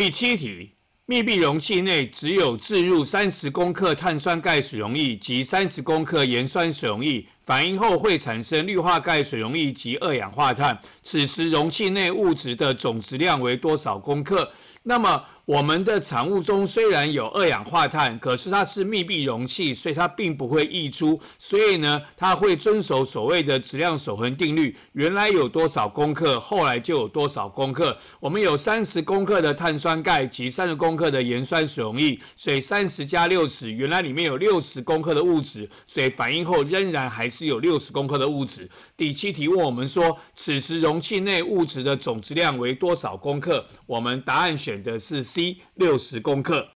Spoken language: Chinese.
第七题：密闭容器内只有置入三十公克碳酸钙水溶液及三十公克盐酸水溶液。反应后会产生氯化钙水溶液及二氧化碳。此时容器内物质的总质量为多少公克？那么我们的产物中虽然有二氧化碳，可是它是密闭容器，所以它并不会溢出。所以呢，它会遵守所谓的质量守恒定律。原来有多少公克，后来就有多少公克。我们有三十公克的碳酸钙及三十公克的盐酸水溶液，所以三十加六十，原来里面有六十公克的物质，所以反应后仍然还是。是有六十公克的物质。第七题问我们说，此时容器内物质的总质量为多少公克？我们答案选的是 C，六十公克。